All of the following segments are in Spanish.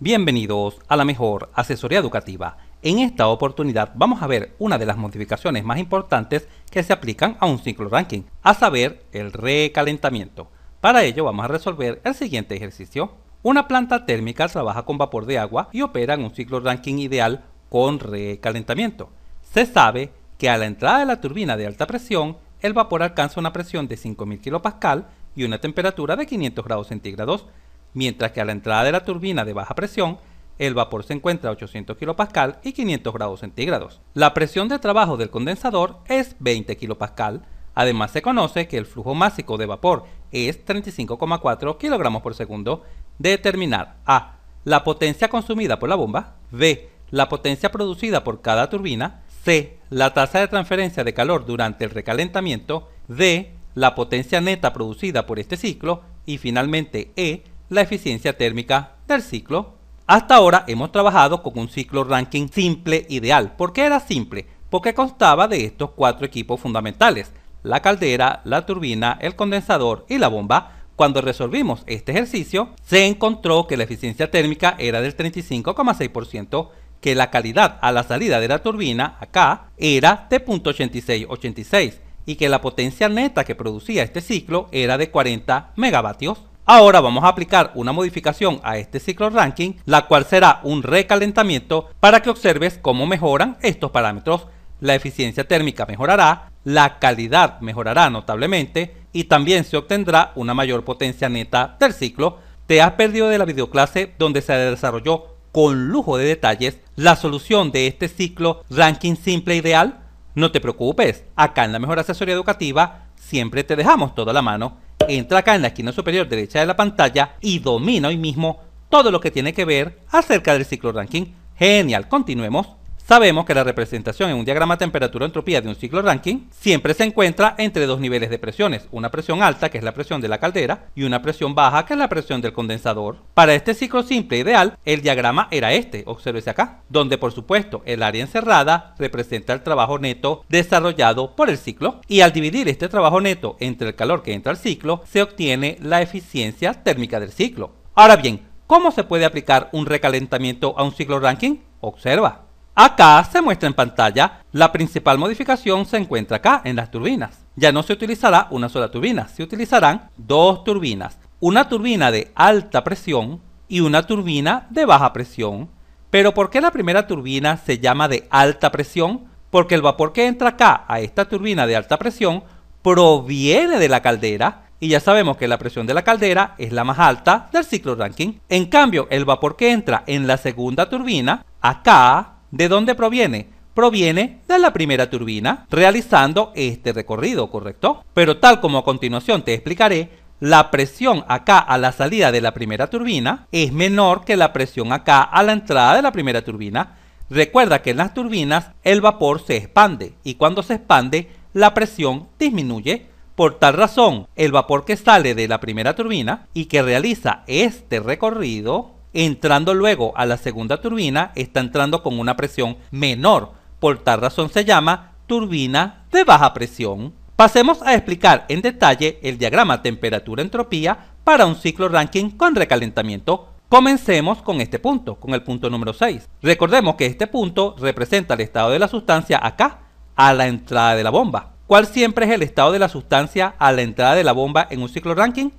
Bienvenidos a la mejor asesoría educativa. En esta oportunidad vamos a ver una de las modificaciones más importantes que se aplican a un ciclo ranking, a saber, el recalentamiento. Para ello vamos a resolver el siguiente ejercicio. Una planta térmica trabaja con vapor de agua y opera en un ciclo ranking ideal con recalentamiento. Se sabe que a la entrada de la turbina de alta presión, el vapor alcanza una presión de 5000 kPa y una temperatura de 500 grados centígrados mientras que a la entrada de la turbina de baja presión, el vapor se encuentra a 800 kPa y 500 grados centígrados. La presión de trabajo del condensador es 20 kPa. Además se conoce que el flujo másico de vapor es 35,4 kg por segundo. Determinar A. La potencia consumida por la bomba. B. La potencia producida por cada turbina. C. La tasa de transferencia de calor durante el recalentamiento. D. La potencia neta producida por este ciclo. Y finalmente E la eficiencia térmica del ciclo. Hasta ahora hemos trabajado con un ciclo ranking simple ideal. ¿Por qué era simple? Porque constaba de estos cuatro equipos fundamentales, la caldera, la turbina, el condensador y la bomba. Cuando resolvimos este ejercicio, se encontró que la eficiencia térmica era del 35,6%, que la calidad a la salida de la turbina, acá, era de 0.8686 y que la potencia neta que producía este ciclo era de 40 megavatios. Ahora vamos a aplicar una modificación a este ciclo ranking, la cual será un recalentamiento para que observes cómo mejoran estos parámetros. La eficiencia térmica mejorará, la calidad mejorará notablemente y también se obtendrá una mayor potencia neta del ciclo. Te has perdido de la videoclase donde se desarrolló con lujo de detalles la solución de este ciclo ranking simple e ideal? No te preocupes, acá en la Mejor Asesoría Educativa siempre te dejamos toda la mano entra acá en la esquina superior derecha de la pantalla y domina hoy mismo todo lo que tiene que ver acerca del ciclo ranking. Genial, continuemos. Sabemos que la representación en un diagrama temperatura-entropía de un ciclo ranking siempre se encuentra entre dos niveles de presiones, una presión alta que es la presión de la caldera y una presión baja que es la presión del condensador. Para este ciclo simple e ideal, el diagrama era este, observese acá, donde por supuesto el área encerrada representa el trabajo neto desarrollado por el ciclo y al dividir este trabajo neto entre el calor que entra al ciclo se obtiene la eficiencia térmica del ciclo. Ahora bien, ¿cómo se puede aplicar un recalentamiento a un ciclo ranking? Observa. Acá se muestra en pantalla, la principal modificación se encuentra acá en las turbinas. Ya no se utilizará una sola turbina, se utilizarán dos turbinas. Una turbina de alta presión y una turbina de baja presión. Pero ¿por qué la primera turbina se llama de alta presión? Porque el vapor que entra acá a esta turbina de alta presión proviene de la caldera y ya sabemos que la presión de la caldera es la más alta del ciclo ranking. En cambio, el vapor que entra en la segunda turbina, acá ¿De dónde proviene? Proviene de la primera turbina realizando este recorrido, ¿correcto? Pero tal como a continuación te explicaré, la presión acá a la salida de la primera turbina es menor que la presión acá a la entrada de la primera turbina. Recuerda que en las turbinas el vapor se expande y cuando se expande la presión disminuye. Por tal razón, el vapor que sale de la primera turbina y que realiza este recorrido Entrando luego a la segunda turbina, está entrando con una presión menor. Por tal razón se llama turbina de baja presión. Pasemos a explicar en detalle el diagrama temperatura-entropía para un ciclo ranking con recalentamiento. Comencemos con este punto, con el punto número 6. Recordemos que este punto representa el estado de la sustancia acá, a la entrada de la bomba. ¿Cuál siempre es el estado de la sustancia a la entrada de la bomba en un ciclo ranking?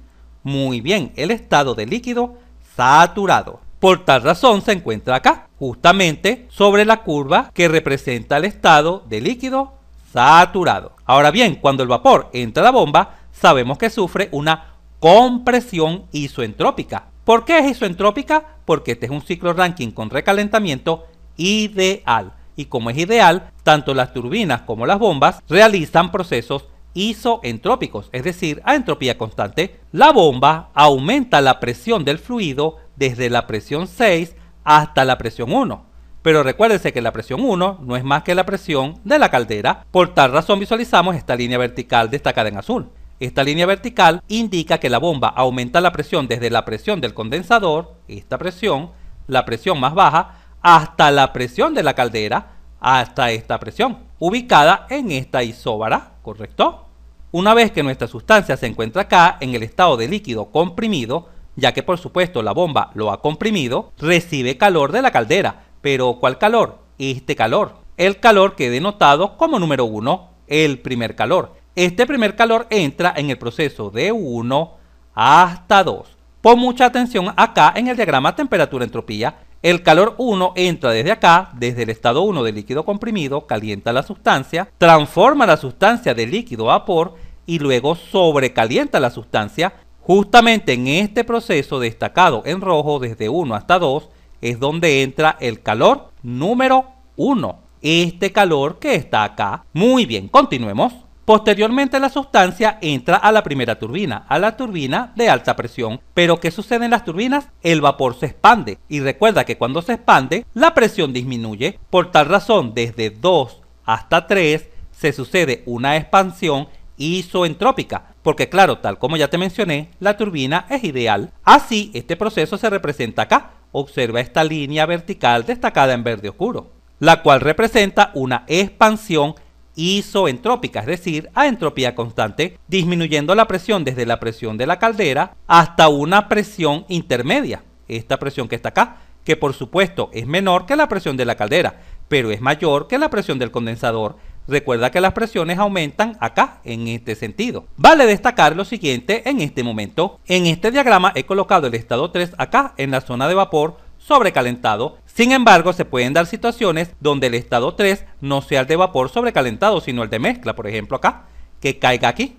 Muy bien, el estado de líquido saturado. Por tal razón se encuentra acá, justamente sobre la curva que representa el estado de líquido saturado. Ahora bien, cuando el vapor entra a la bomba, sabemos que sufre una compresión isoentrópica. ¿Por qué es isoentrópica? Porque este es un ciclo ranking con recalentamiento ideal. Y como es ideal, tanto las turbinas como las bombas realizan procesos isoentrópicos, es decir, a entropía constante, la bomba aumenta la presión del fluido desde la presión 6 hasta la presión 1. Pero recuérdense que la presión 1 no es más que la presión de la caldera, por tal razón visualizamos esta línea vertical destacada en azul. Esta línea vertical indica que la bomba aumenta la presión desde la presión del condensador, esta presión, la presión más baja, hasta la presión de la caldera, hasta esta presión, ubicada en esta isóbara ¿correcto? Una vez que nuestra sustancia se encuentra acá en el estado de líquido comprimido, ya que por supuesto la bomba lo ha comprimido, recibe calor de la caldera. Pero ¿cuál calor? Este calor. El calor que he denotado como número 1, el primer calor. Este primer calor entra en el proceso de 1 hasta 2. Pon mucha atención acá en el diagrama temperatura-entropía el calor 1 entra desde acá, desde el estado 1 de líquido comprimido, calienta la sustancia, transforma la sustancia de líquido a vapor y luego sobrecalienta la sustancia. Justamente en este proceso destacado en rojo, desde 1 hasta 2, es donde entra el calor número 1. Este calor que está acá. Muy bien, continuemos. Posteriormente la sustancia entra a la primera turbina, a la turbina de alta presión. Pero ¿qué sucede en las turbinas? El vapor se expande y recuerda que cuando se expande la presión disminuye. Por tal razón, desde 2 hasta 3 se sucede una expansión isoentrópica, porque claro, tal como ya te mencioné, la turbina es ideal. Así, este proceso se representa acá. Observa esta línea vertical destacada en verde oscuro, la cual representa una expansión isoentrópica, es decir, a entropía constante, disminuyendo la presión desde la presión de la caldera hasta una presión intermedia, esta presión que está acá, que por supuesto es menor que la presión de la caldera, pero es mayor que la presión del condensador. Recuerda que las presiones aumentan acá, en este sentido. Vale destacar lo siguiente en este momento. En este diagrama he colocado el estado 3 acá, en la zona de vapor, sobrecalentado. Sin embargo, se pueden dar situaciones donde el estado 3 no sea el de vapor sobrecalentado, sino el de mezcla, por ejemplo acá, que caiga aquí.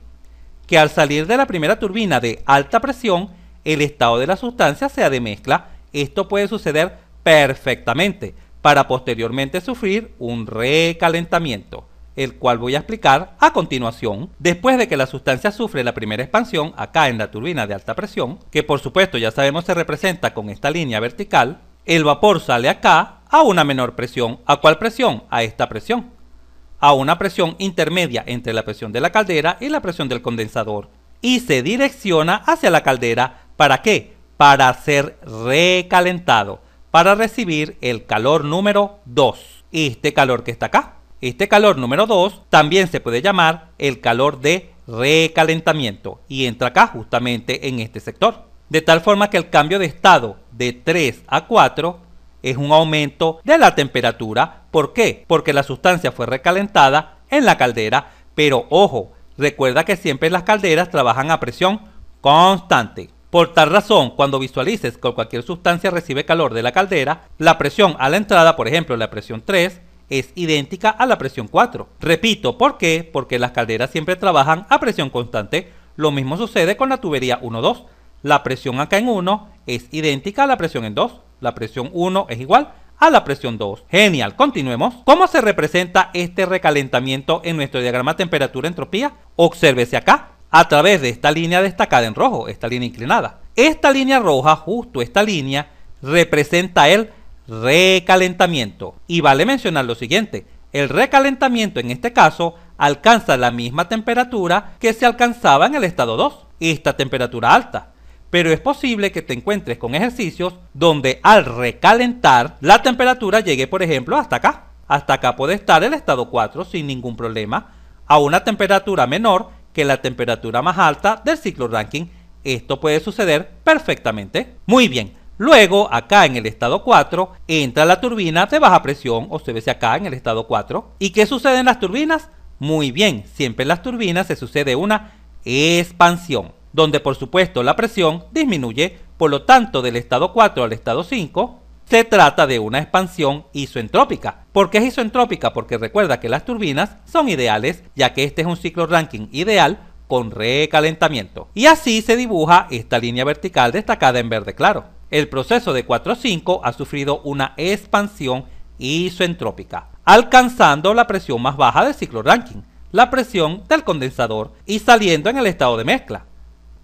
Que al salir de la primera turbina de alta presión, el estado de la sustancia sea de mezcla. Esto puede suceder perfectamente para posteriormente sufrir un recalentamiento el cual voy a explicar a continuación. Después de que la sustancia sufre la primera expansión, acá en la turbina de alta presión, que por supuesto ya sabemos se representa con esta línea vertical, el vapor sale acá a una menor presión. ¿A cuál presión? A esta presión. A una presión intermedia entre la presión de la caldera y la presión del condensador. Y se direcciona hacia la caldera. ¿Para qué? Para ser recalentado. Para recibir el calor número 2. Este calor que está acá. Este calor número 2 también se puede llamar el calor de recalentamiento y entra acá justamente en este sector. De tal forma que el cambio de estado de 3 a 4 es un aumento de la temperatura. ¿Por qué? Porque la sustancia fue recalentada en la caldera. Pero ojo, recuerda que siempre las calderas trabajan a presión constante. Por tal razón, cuando visualices que cualquier sustancia recibe calor de la caldera, la presión a la entrada, por ejemplo la presión 3, es idéntica a la presión 4. Repito, ¿por qué? Porque las calderas siempre trabajan a presión constante. Lo mismo sucede con la tubería 1-2. La presión acá en 1 es idéntica a la presión en 2. La presión 1 es igual a la presión 2. Genial, continuemos. ¿Cómo se representa este recalentamiento en nuestro diagrama temperatura-entropía? Obsérvese acá, a través de esta línea destacada en rojo, esta línea inclinada. Esta línea roja, justo esta línea, representa el recalentamiento. Y vale mencionar lo siguiente, el recalentamiento en este caso alcanza la misma temperatura que se alcanzaba en el estado 2, esta temperatura alta. Pero es posible que te encuentres con ejercicios donde al recalentar la temperatura llegue por ejemplo hasta acá. Hasta acá puede estar el estado 4 sin ningún problema a una temperatura menor que la temperatura más alta del ciclo ranking. Esto puede suceder perfectamente. Muy bien, Luego, acá en el estado 4, entra la turbina de baja presión, o se ve acá en el estado 4. ¿Y qué sucede en las turbinas? Muy bien, siempre en las turbinas se sucede una expansión, donde por supuesto la presión disminuye, por lo tanto del estado 4 al estado 5, se trata de una expansión isentrópica. ¿Por qué es isentrópica? Porque recuerda que las turbinas son ideales, ya que este es un ciclo ranking ideal con recalentamiento. Y así se dibuja esta línea vertical destacada en verde claro. El proceso de 5 ha sufrido una expansión isoentrópica, alcanzando la presión más baja del ciclo ranking, la presión del condensador y saliendo en el estado de mezcla.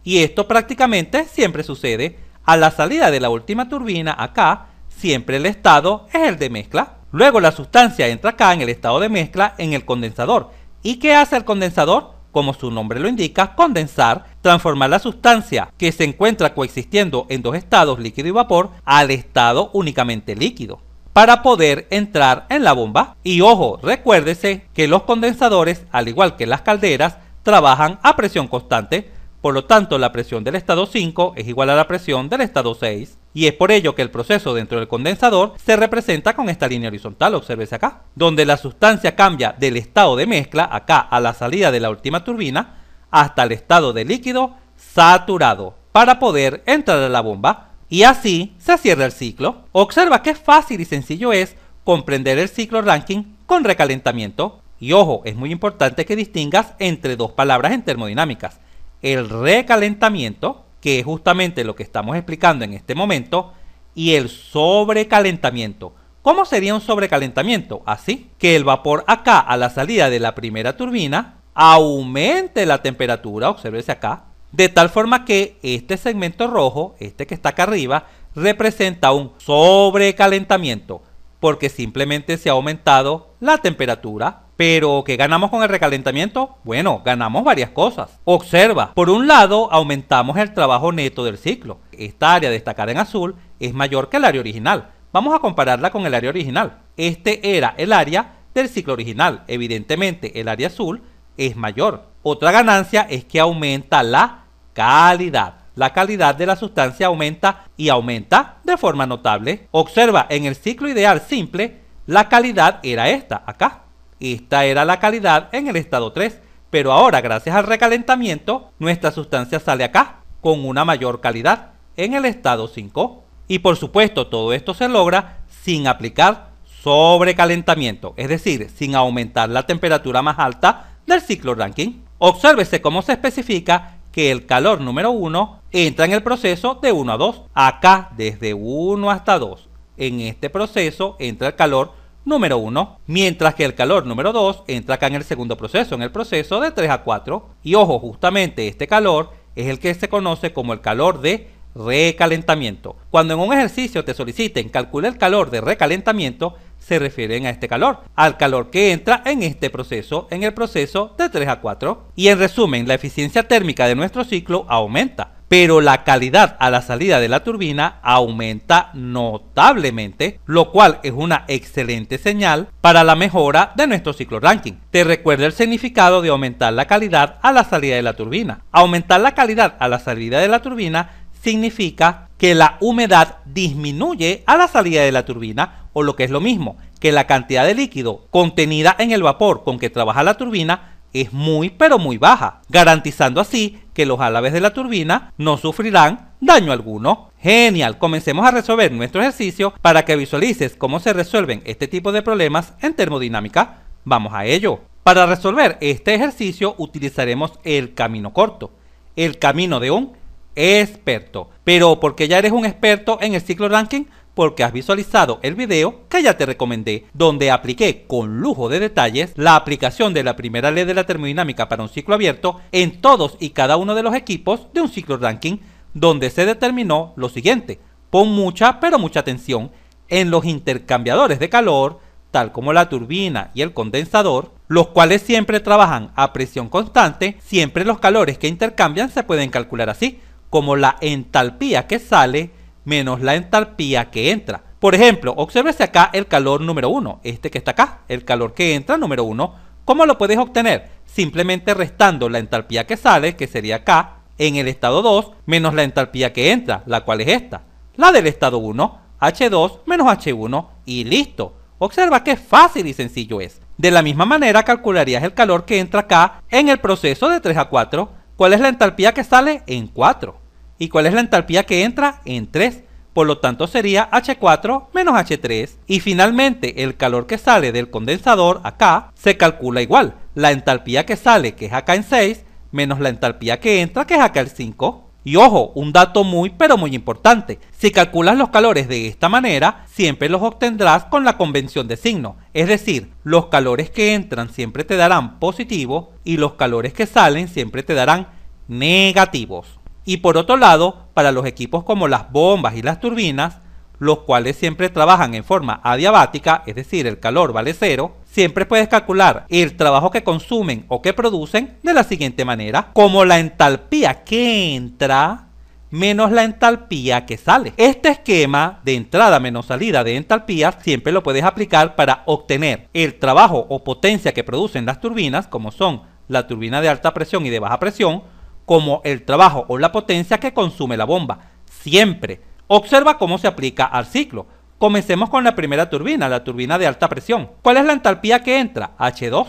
Y esto prácticamente siempre sucede a la salida de la última turbina acá, siempre el estado es el de mezcla. Luego la sustancia entra acá en el estado de mezcla en el condensador. ¿Y qué hace el condensador? como su nombre lo indica, condensar, transformar la sustancia que se encuentra coexistiendo en dos estados, líquido y vapor, al estado únicamente líquido para poder entrar en la bomba. Y ojo, recuérdese que los condensadores, al igual que las calderas, trabajan a presión constante, por lo tanto la presión del estado 5 es igual a la presión del estado 6 y es por ello que el proceso dentro del condensador se representa con esta línea horizontal, obsérvese acá, donde la sustancia cambia del estado de mezcla, acá a la salida de la última turbina, hasta el estado de líquido saturado, para poder entrar a la bomba y así se cierra el ciclo. Observa qué fácil y sencillo es comprender el ciclo ranking con recalentamiento. Y ojo, es muy importante que distingas entre dos palabras en termodinámicas, el recalentamiento que es justamente lo que estamos explicando en este momento, y el sobrecalentamiento. ¿Cómo sería un sobrecalentamiento? Así que el vapor acá a la salida de la primera turbina aumente la temperatura, observese acá, de tal forma que este segmento rojo, este que está acá arriba, representa un sobrecalentamiento, porque simplemente se ha aumentado la temperatura pero ¿qué ganamos con el recalentamiento? Bueno, ganamos varias cosas. Observa, por un lado, aumentamos el trabajo neto del ciclo. Esta área destacada en azul es mayor que el área original. Vamos a compararla con el área original. Este era el área del ciclo original. Evidentemente, el área azul es mayor. Otra ganancia es que aumenta la calidad. La calidad de la sustancia aumenta y aumenta de forma notable. Observa, en el ciclo ideal simple, la calidad era esta, acá. Esta era la calidad en el estado 3, pero ahora gracias al recalentamiento nuestra sustancia sale acá con una mayor calidad en el estado 5. Y por supuesto todo esto se logra sin aplicar sobrecalentamiento, es decir, sin aumentar la temperatura más alta del ciclo ranking. Obsérvese cómo se especifica que el calor número 1 entra en el proceso de 1 a 2, acá desde 1 hasta 2. En este proceso entra el calor número 1, mientras que el calor número 2 entra acá en el segundo proceso, en el proceso de 3 a 4. Y ojo, justamente este calor es el que se conoce como el calor de recalentamiento. Cuando en un ejercicio te soliciten calcular el calor de recalentamiento, se refieren a este calor, al calor que entra en este proceso, en el proceso de 3 a 4. Y en resumen, la eficiencia térmica de nuestro ciclo aumenta pero la calidad a la salida de la turbina aumenta notablemente, lo cual es una excelente señal para la mejora de nuestro ciclo ranking. Te recuerda el significado de aumentar la calidad a la salida de la turbina. Aumentar la calidad a la salida de la turbina significa que la humedad disminuye a la salida de la turbina o lo que es lo mismo, que la cantidad de líquido contenida en el vapor con que trabaja la turbina es muy pero muy baja, garantizando así que los álabes de la turbina no sufrirán daño alguno. Genial, comencemos a resolver nuestro ejercicio para que visualices cómo se resuelven este tipo de problemas en termodinámica. Vamos a ello. Para resolver este ejercicio utilizaremos el camino corto, el camino de un experto. Pero porque ya eres un experto en el ciclo ranking, porque has visualizado el video que ya te recomendé, donde apliqué con lujo de detalles la aplicación de la primera ley de la termodinámica para un ciclo abierto en todos y cada uno de los equipos de un ciclo ranking, donde se determinó lo siguiente. Pon mucha, pero mucha atención en los intercambiadores de calor, tal como la turbina y el condensador, los cuales siempre trabajan a presión constante, siempre los calores que intercambian se pueden calcular así, como la entalpía que sale menos la entalpía que entra. Por ejemplo, obsérvese acá el calor número 1, este que está acá, el calor que entra número 1. ¿Cómo lo puedes obtener? Simplemente restando la entalpía que sale, que sería acá, en el estado 2, menos la entalpía que entra, la cual es esta. La del estado 1, H2 menos H1 y listo. Observa qué fácil y sencillo es. De la misma manera calcularías el calor que entra acá en el proceso de 3 a 4. ¿Cuál es la entalpía que sale en 4? ¿Y cuál es la entalpía que entra? En 3. Por lo tanto sería H4 menos H3. Y finalmente el calor que sale del condensador acá se calcula igual. La entalpía que sale, que es acá en 6, menos la entalpía que entra, que es acá en 5. Y ojo, un dato muy pero muy importante, si calculas los calores de esta manera, siempre los obtendrás con la convención de signo, es decir, los calores que entran siempre te darán positivos y los calores que salen siempre te darán negativos y por otro lado, para los equipos como las bombas y las turbinas, los cuales siempre trabajan en forma adiabática, es decir, el calor vale cero, siempre puedes calcular el trabajo que consumen o que producen de la siguiente manera, como la entalpía que entra menos la entalpía que sale. Este esquema de entrada menos salida de entalpía siempre lo puedes aplicar para obtener el trabajo o potencia que producen las turbinas, como son la turbina de alta presión y de baja presión, como el trabajo o la potencia que consume la bomba. Siempre. Observa cómo se aplica al ciclo. Comencemos con la primera turbina, la turbina de alta presión. ¿Cuál es la entalpía que entra? H2.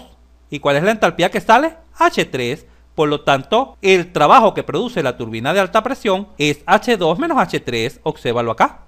¿Y cuál es la entalpía que sale? H3. Por lo tanto, el trabajo que produce la turbina de alta presión es H2 menos H3, obsérvalo acá.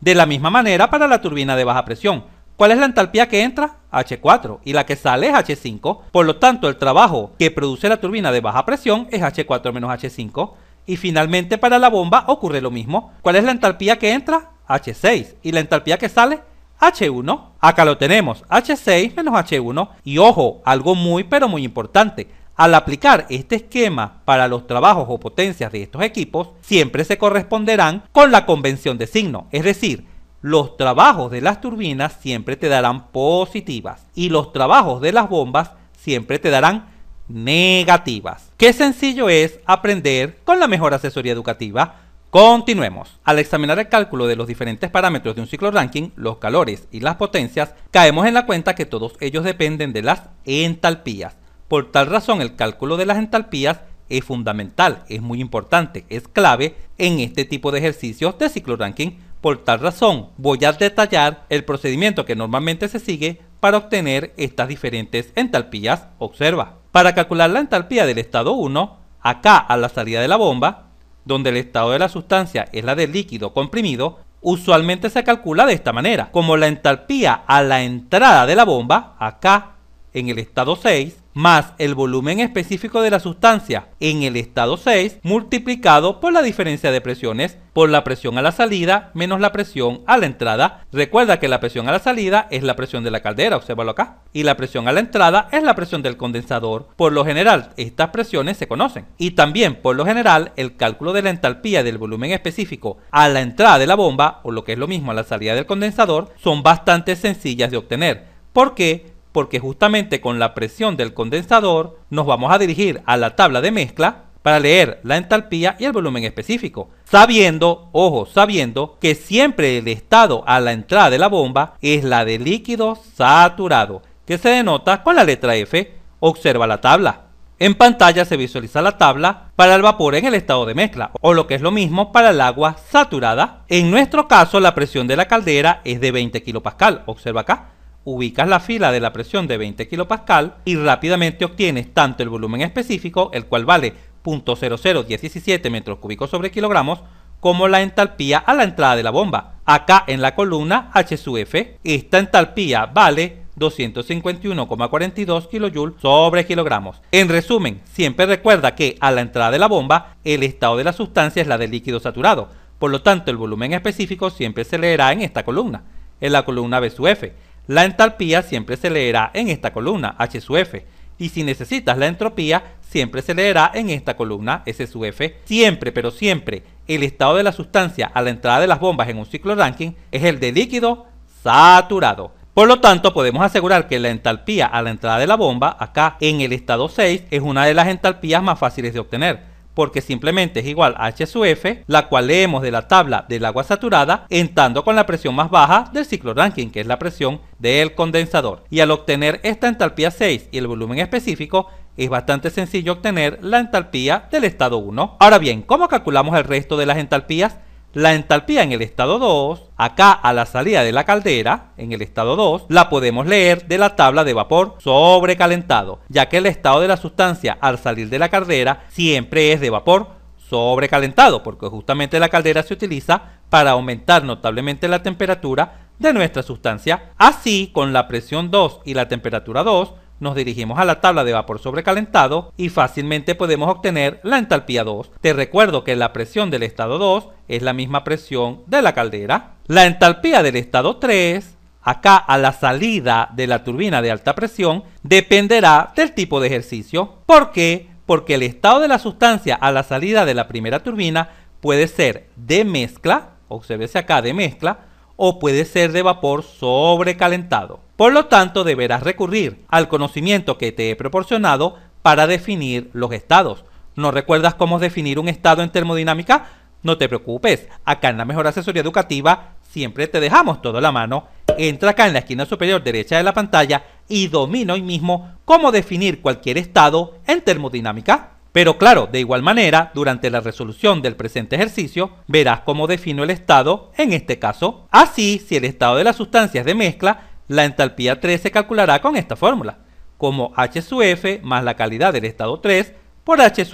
De la misma manera para la turbina de baja presión. ¿Cuál es la entalpía que entra? H4 y la que sale es H5. Por lo tanto, el trabajo que produce la turbina de baja presión es H4 menos H5. Y finalmente para la bomba ocurre lo mismo. ¿Cuál es la entalpía que entra? H6 y la entalpía que sale H1. Acá lo tenemos, H6 menos H1. Y ojo, algo muy pero muy importante. Al aplicar este esquema para los trabajos o potencias de estos equipos, siempre se corresponderán con la convención de signo, es decir, los trabajos de las turbinas siempre te darán positivas y los trabajos de las bombas siempre te darán negativas. Qué sencillo es aprender con la mejor asesoría educativa. Continuemos. Al examinar el cálculo de los diferentes parámetros de un ciclo ranking, los calores y las potencias, caemos en la cuenta que todos ellos dependen de las entalpías. Por tal razón, el cálculo de las entalpías es fundamental, es muy importante, es clave en este tipo de ejercicios de ciclo ranking por tal razón, voy a detallar el procedimiento que normalmente se sigue para obtener estas diferentes entalpías. Observa. Para calcular la entalpía del estado 1, acá a la salida de la bomba, donde el estado de la sustancia es la del líquido comprimido, usualmente se calcula de esta manera, como la entalpía a la entrada de la bomba, acá en el estado 6, más el volumen específico de la sustancia en el estado 6 multiplicado por la diferencia de presiones por la presión a la salida menos la presión a la entrada. Recuerda que la presión a la salida es la presión de la caldera, obsérvalo acá. Y la presión a la entrada es la presión del condensador. Por lo general, estas presiones se conocen. Y también, por lo general, el cálculo de la entalpía del volumen específico a la entrada de la bomba, o lo que es lo mismo a la salida del condensador, son bastante sencillas de obtener. porque porque justamente con la presión del condensador nos vamos a dirigir a la tabla de mezcla para leer la entalpía y el volumen específico, sabiendo, ojo, sabiendo que siempre el estado a la entrada de la bomba es la de líquido saturado, que se denota con la letra F, observa la tabla. En pantalla se visualiza la tabla para el vapor en el estado de mezcla, o lo que es lo mismo para el agua saturada. En nuestro caso, la presión de la caldera es de 20 kPa, observa acá, ubicas la fila de la presión de 20 kPa y rápidamente obtienes tanto el volumen específico, el cual vale 0.0017 metros cúbicos sobre kilogramos, como la entalpía a la entrada de la bomba. Acá en la columna H esta entalpía vale 251,42 kJ sobre kilogramos. En resumen, siempre recuerda que a la entrada de la bomba el estado de la sustancia es la de líquido saturado, por lo tanto el volumen específico siempre se leerá en esta columna, en la columna B sub la entalpía siempre se leerá en esta columna, H y si necesitas la entropía, siempre se leerá en esta columna, S F. Siempre, pero siempre, el estado de la sustancia a la entrada de las bombas en un ciclo ranking es el de líquido saturado. Por lo tanto, podemos asegurar que la entalpía a la entrada de la bomba, acá en el estado 6, es una de las entalpías más fáciles de obtener porque simplemente es igual a H sub F, la cual leemos de la tabla del agua saturada, entrando con la presión más baja del ciclo Rankine, que es la presión del condensador. Y al obtener esta entalpía 6 y el volumen específico, es bastante sencillo obtener la entalpía del estado 1. Ahora bien, ¿cómo calculamos el resto de las entalpías? La entalpía en el estado 2, acá a la salida de la caldera, en el estado 2, la podemos leer de la tabla de vapor sobrecalentado, ya que el estado de la sustancia al salir de la caldera siempre es de vapor sobrecalentado, porque justamente la caldera se utiliza para aumentar notablemente la temperatura de nuestra sustancia. Así, con la presión 2 y la temperatura 2, nos dirigimos a la tabla de vapor sobrecalentado y fácilmente podemos obtener la entalpía 2. Te recuerdo que la presión del estado 2 es la misma presión de la caldera. La entalpía del estado 3, acá a la salida de la turbina de alta presión, dependerá del tipo de ejercicio. ¿Por qué? Porque el estado de la sustancia a la salida de la primera turbina puede ser de mezcla, observese acá de mezcla, o puede ser de vapor sobrecalentado. Por lo tanto, deberás recurrir al conocimiento que te he proporcionado para definir los estados. ¿No recuerdas cómo definir un estado en termodinámica? No te preocupes, acá en la Mejor Asesoría Educativa siempre te dejamos todo la mano. Entra acá en la esquina superior derecha de la pantalla y domina hoy mismo cómo definir cualquier estado en termodinámica. Pero claro, de igual manera, durante la resolución del presente ejercicio, verás cómo defino el estado en este caso. Así, si el estado de la sustancia es de mezcla, la entalpía 3 se calculará con esta fórmula, como H sub más la calidad del estado 3 por H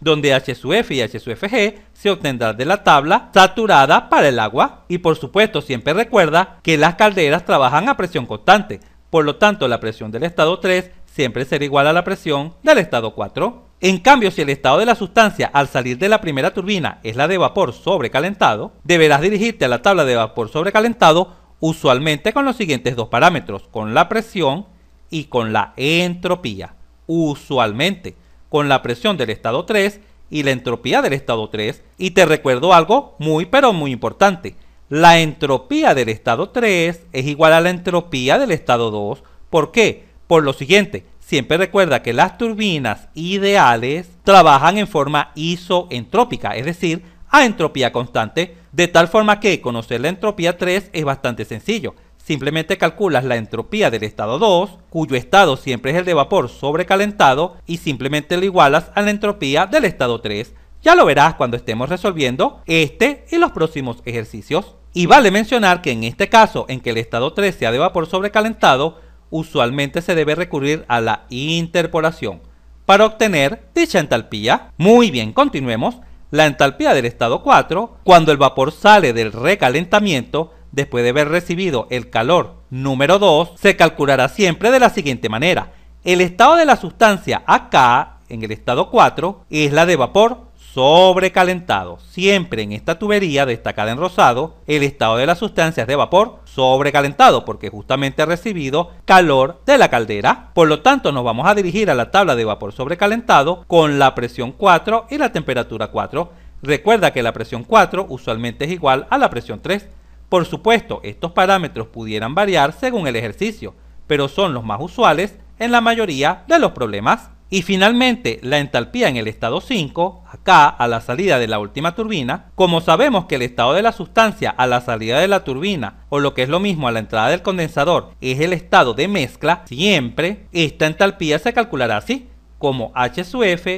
donde H y H se obtendrán de la tabla saturada para el agua. Y por supuesto, siempre recuerda que las calderas trabajan a presión constante, por lo tanto la presión del estado 3 siempre será igual a la presión del estado 4. En cambio, si el estado de la sustancia al salir de la primera turbina es la de vapor sobrecalentado, deberás dirigirte a la tabla de vapor sobrecalentado usualmente con los siguientes dos parámetros, con la presión y con la entropía. Usualmente con la presión del estado 3 y la entropía del estado 3. Y te recuerdo algo muy pero muy importante. La entropía del estado 3 es igual a la entropía del estado 2. ¿Por qué? Por lo siguiente, Siempre recuerda que las turbinas ideales trabajan en forma isoentrópica, es decir, a entropía constante, de tal forma que conocer la entropía 3 es bastante sencillo. Simplemente calculas la entropía del estado 2, cuyo estado siempre es el de vapor sobrecalentado, y simplemente lo igualas a la entropía del estado 3. Ya lo verás cuando estemos resolviendo este y los próximos ejercicios. Y vale mencionar que en este caso en que el estado 3 sea de vapor sobrecalentado, usualmente se debe recurrir a la interpolación para obtener dicha entalpía. Muy bien, continuemos. La entalpía del estado 4, cuando el vapor sale del recalentamiento después de haber recibido el calor número 2, se calculará siempre de la siguiente manera. El estado de la sustancia acá, en el estado 4, es la de vapor sobrecalentado. Siempre en esta tubería destacada en rosado, el estado de las sustancias de vapor sobrecalentado porque justamente ha recibido calor de la caldera. Por lo tanto, nos vamos a dirigir a la tabla de vapor sobrecalentado con la presión 4 y la temperatura 4. Recuerda que la presión 4 usualmente es igual a la presión 3. Por supuesto, estos parámetros pudieran variar según el ejercicio, pero son los más usuales en la mayoría de los problemas. Y finalmente, la entalpía en el estado 5, acá a la salida de la última turbina, como sabemos que el estado de la sustancia a la salida de la turbina, o lo que es lo mismo a la entrada del condensador, es el estado de mezcla, siempre esta entalpía se calculará así, como H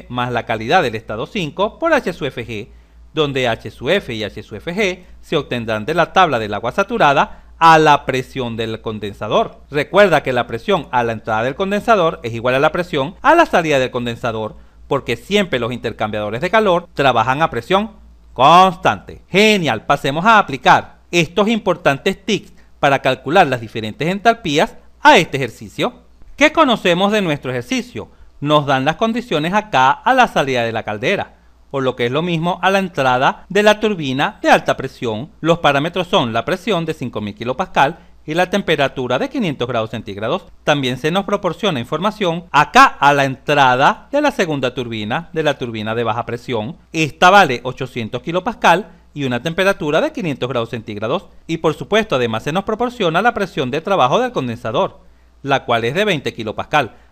más la calidad del estado 5 por H donde H y H se obtendrán de la tabla del agua saturada a la presión del condensador. Recuerda que la presión a la entrada del condensador es igual a la presión a la salida del condensador, porque siempre los intercambiadores de calor trabajan a presión constante. Genial, pasemos a aplicar estos importantes tics para calcular las diferentes entalpías a este ejercicio. ¿Qué conocemos de nuestro ejercicio? Nos dan las condiciones acá a la salida de la caldera o lo que es lo mismo a la entrada de la turbina de alta presión. Los parámetros son la presión de 5000 kPa y la temperatura de 500 grados centígrados. También se nos proporciona información acá a la entrada de la segunda turbina, de la turbina de baja presión. Esta vale 800 kPa y una temperatura de 500 grados centígrados. Y por supuesto además se nos proporciona la presión de trabajo del condensador, la cual es de 20 kPa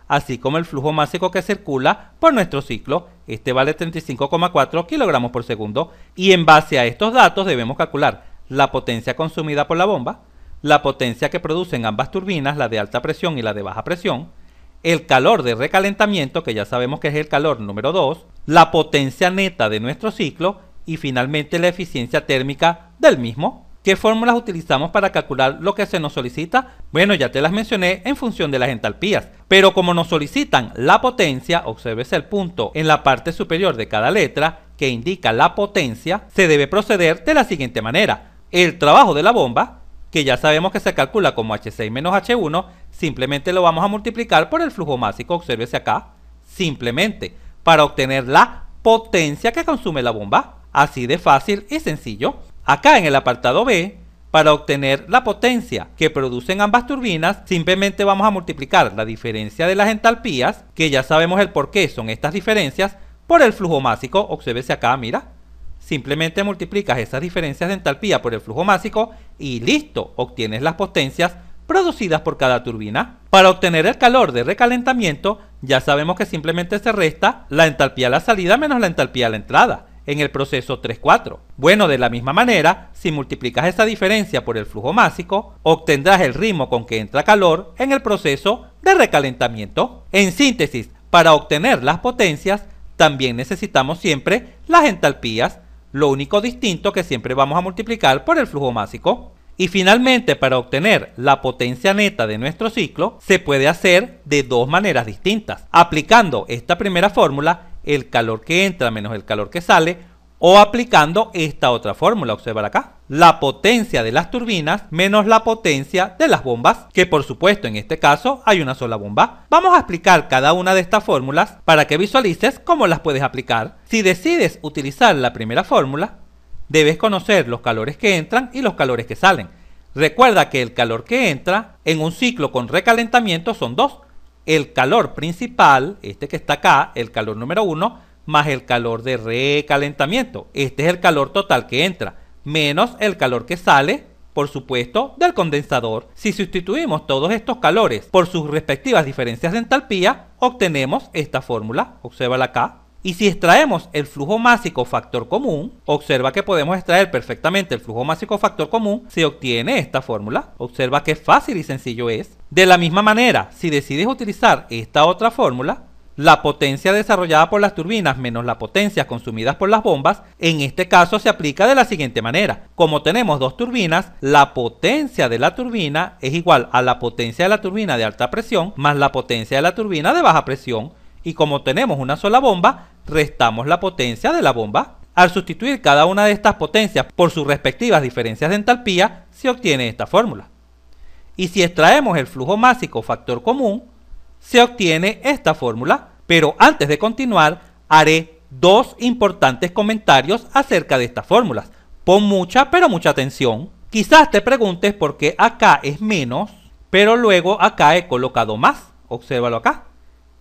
así como el flujo más que circula por nuestro ciclo. Este vale 35,4 kg por segundo y en base a estos datos debemos calcular la potencia consumida por la bomba, la potencia que producen ambas turbinas, la de alta presión y la de baja presión, el calor de recalentamiento, que ya sabemos que es el calor número 2, la potencia neta de nuestro ciclo y finalmente la eficiencia térmica del mismo. ¿Qué fórmulas utilizamos para calcular lo que se nos solicita? Bueno, ya te las mencioné en función de las entalpías, pero como nos solicitan la potencia, obsérvese el punto en la parte superior de cada letra que indica la potencia, se debe proceder de la siguiente manera. El trabajo de la bomba, que ya sabemos que se calcula como H6 menos H1, simplemente lo vamos a multiplicar por el flujo másico, obsérvese acá, simplemente para obtener la potencia que consume la bomba. Así de fácil y sencillo. Acá en el apartado B, para obtener la potencia que producen ambas turbinas, simplemente vamos a multiplicar la diferencia de las entalpías, que ya sabemos el por qué son estas diferencias, por el flujo másico, obsérvese acá, mira. Simplemente multiplicas esas diferencias de entalpía por el flujo másico y listo, obtienes las potencias producidas por cada turbina. Para obtener el calor de recalentamiento, ya sabemos que simplemente se resta la entalpía a la salida menos la entalpía a la entrada en el proceso 3-4. Bueno, de la misma manera, si multiplicas esa diferencia por el flujo másico, obtendrás el ritmo con que entra calor en el proceso de recalentamiento. En síntesis, para obtener las potencias, también necesitamos siempre las entalpías, lo único distinto que siempre vamos a multiplicar por el flujo másico. Y finalmente, para obtener la potencia neta de nuestro ciclo, se puede hacer de dos maneras distintas. Aplicando esta primera fórmula, el calor que entra menos el calor que sale, o aplicando esta otra fórmula, observar acá. La potencia de las turbinas menos la potencia de las bombas, que por supuesto en este caso hay una sola bomba. Vamos a explicar cada una de estas fórmulas para que visualices cómo las puedes aplicar. Si decides utilizar la primera fórmula, debes conocer los calores que entran y los calores que salen. Recuerda que el calor que entra en un ciclo con recalentamiento son dos el calor principal, este que está acá, el calor número 1, más el calor de recalentamiento. Este es el calor total que entra, menos el calor que sale, por supuesto, del condensador. Si sustituimos todos estos calores por sus respectivas diferencias de entalpía, obtenemos esta fórmula. Obsérvala acá. Y si extraemos el flujo másico factor común, observa que podemos extraer perfectamente el flujo másico factor común, se obtiene esta fórmula. Observa que fácil y sencillo es. De la misma manera, si decides utilizar esta otra fórmula, la potencia desarrollada por las turbinas menos la potencia consumida por las bombas, en este caso se aplica de la siguiente manera. Como tenemos dos turbinas, la potencia de la turbina es igual a la potencia de la turbina de alta presión más la potencia de la turbina de baja presión, y como tenemos una sola bomba, restamos la potencia de la bomba. Al sustituir cada una de estas potencias por sus respectivas diferencias de entalpía, se obtiene esta fórmula. Y si extraemos el flujo másico factor común, se obtiene esta fórmula, pero antes de continuar haré dos importantes comentarios acerca de estas fórmulas. Pon mucha, pero mucha atención. Quizás te preguntes por qué acá es menos, pero luego acá he colocado más. Obsérvalo acá.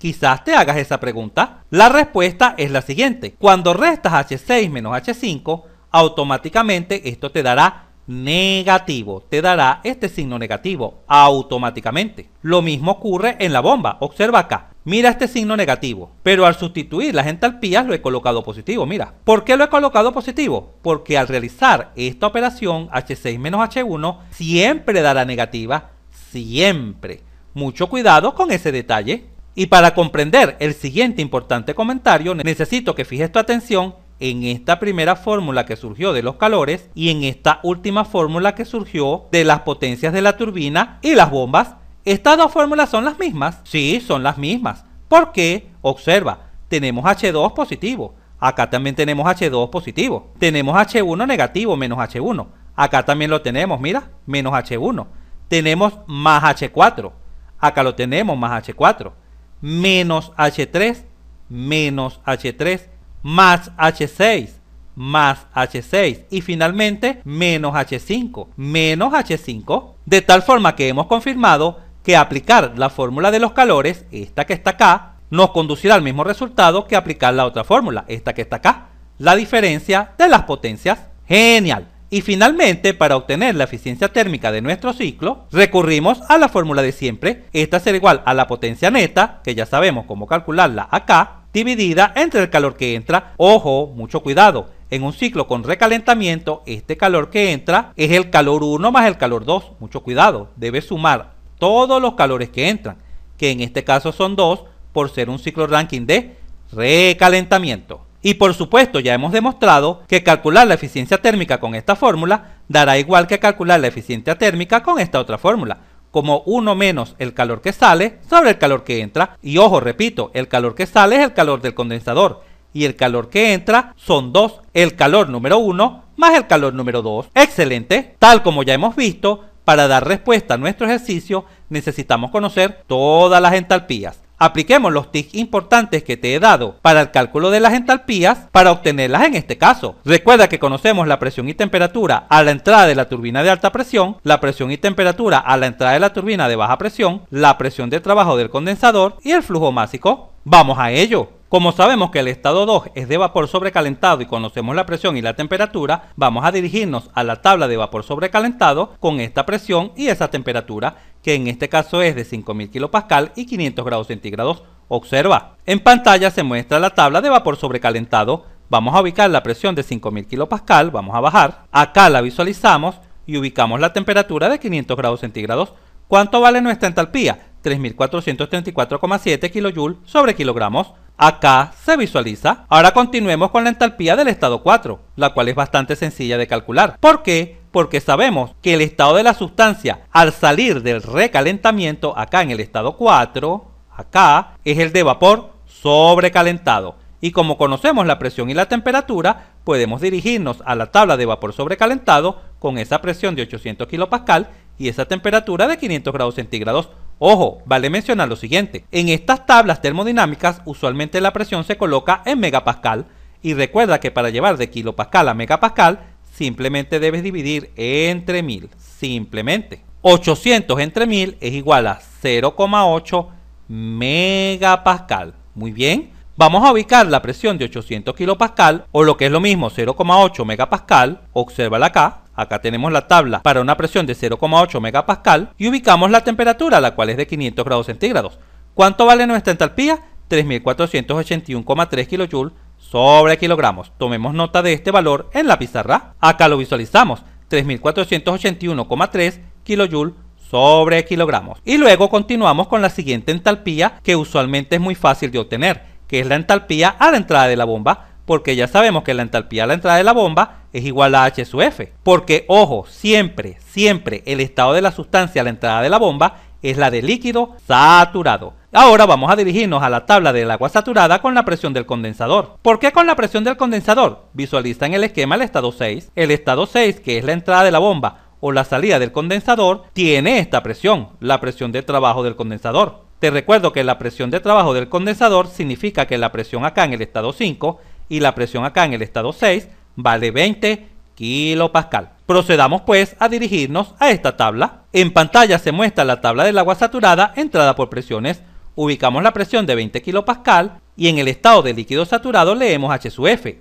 Quizás te hagas esa pregunta. La respuesta es la siguiente. Cuando restas H6 menos H5, automáticamente esto te dará negativo, te dará este signo negativo automáticamente. Lo mismo ocurre en la bomba, observa acá. Mira este signo negativo, pero al sustituir las entalpías lo he colocado positivo, mira. ¿Por qué lo he colocado positivo? Porque al realizar esta operación H6-H1 menos siempre dará negativa, siempre. Mucho cuidado con ese detalle. Y para comprender el siguiente importante comentario, necesito que fijes tu atención en esta primera fórmula que surgió de los calores y en esta última fórmula que surgió de las potencias de la turbina y las bombas. ¿Estas dos fórmulas son las mismas? Sí, son las mismas. ¿Por qué? Observa, tenemos H2 positivo. Acá también tenemos H2 positivo. Tenemos H1 negativo menos H1. Acá también lo tenemos, mira, menos H1. Tenemos más H4. Acá lo tenemos más H4 menos H3, menos H3, más H6, más H6 y finalmente menos H5, menos H5. De tal forma que hemos confirmado que aplicar la fórmula de los calores, esta que está acá, nos conducirá al mismo resultado que aplicar la otra fórmula, esta que está acá, la diferencia de las potencias. Genial. Y finalmente, para obtener la eficiencia térmica de nuestro ciclo, recurrimos a la fórmula de siempre. Esta será igual a la potencia neta, que ya sabemos cómo calcularla acá, dividida entre el calor que entra. Ojo, mucho cuidado, en un ciclo con recalentamiento, este calor que entra es el calor 1 más el calor 2. Mucho cuidado, debe sumar todos los calores que entran, que en este caso son 2 por ser un ciclo ranking de recalentamiento. Y por supuesto ya hemos demostrado que calcular la eficiencia térmica con esta fórmula dará igual que calcular la eficiencia térmica con esta otra fórmula, como 1 menos el calor que sale sobre el calor que entra. Y ojo, repito, el calor que sale es el calor del condensador y el calor que entra son 2, el calor número 1 más el calor número 2. Excelente, tal como ya hemos visto, para dar respuesta a nuestro ejercicio necesitamos conocer todas las entalpías. Apliquemos los tips importantes que te he dado para el cálculo de las entalpías para obtenerlas en este caso. Recuerda que conocemos la presión y temperatura a la entrada de la turbina de alta presión, la presión y temperatura a la entrada de la turbina de baja presión, la presión de trabajo del condensador y el flujo másico. ¡Vamos a ello! Como sabemos que el estado 2 es de vapor sobrecalentado y conocemos la presión y la temperatura, vamos a dirigirnos a la tabla de vapor sobrecalentado con esta presión y esa temperatura, que en este caso es de 5000 kPa y 500 grados centígrados. Observa, en pantalla se muestra la tabla de vapor sobrecalentado, vamos a ubicar la presión de 5000 kPa, vamos a bajar, acá la visualizamos y ubicamos la temperatura de 500 grados centígrados. ¿Cuánto vale nuestra entalpía? 3434,7 kJ sobre kilogramos. Acá se visualiza. Ahora continuemos con la entalpía del estado 4, la cual es bastante sencilla de calcular. ¿Por qué? Porque sabemos que el estado de la sustancia al salir del recalentamiento acá en el estado 4, acá, es el de vapor sobrecalentado. Y como conocemos la presión y la temperatura, podemos dirigirnos a la tabla de vapor sobrecalentado con esa presión de 800 kilopascal y esa temperatura de 500 grados centígrados Ojo, vale mencionar lo siguiente, en estas tablas termodinámicas usualmente la presión se coloca en megapascal y recuerda que para llevar de kilopascal a megapascal simplemente debes dividir entre 1000, simplemente. 800 entre 1000 es igual a 0,8 megapascal. Muy bien, Vamos a ubicar la presión de 800 kilopascal o lo que es lo mismo 0,8 megapascal, observa acá, Acá tenemos la tabla para una presión de 0,8 megapascal y ubicamos la temperatura, la cual es de 500 grados centígrados. ¿Cuánto vale nuestra entalpía? 3.481,3 kilojoules sobre kilogramos. Tomemos nota de este valor en la pizarra. Acá lo visualizamos, 3.481,3 kJ sobre kilogramos. Y luego continuamos con la siguiente entalpía que usualmente es muy fácil de obtener, que es la entalpía a la entrada de la bomba porque ya sabemos que la entalpía a la entrada de la bomba es igual a H sub F. Porque, ojo, siempre, siempre el estado de la sustancia a la entrada de la bomba es la de líquido saturado. Ahora vamos a dirigirnos a la tabla del agua saturada con la presión del condensador. ¿Por qué con la presión del condensador? Visualiza en el esquema el estado 6. El estado 6, que es la entrada de la bomba o la salida del condensador, tiene esta presión, la presión de trabajo del condensador. Te recuerdo que la presión de trabajo del condensador significa que la presión acá en el estado 5 y la presión acá en el estado 6 vale 20 kilopascal. Procedamos pues a dirigirnos a esta tabla. En pantalla se muestra la tabla del agua saturada entrada por presiones. Ubicamos la presión de 20 kilopascal y en el estado de líquido saturado leemos H